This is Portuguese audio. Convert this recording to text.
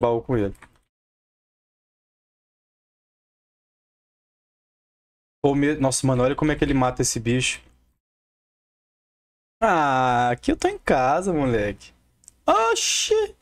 baú com ele. Ou Nossa, mano, olha como é que ele mata esse bicho. Ah, aqui eu tô em casa, moleque. Oxi!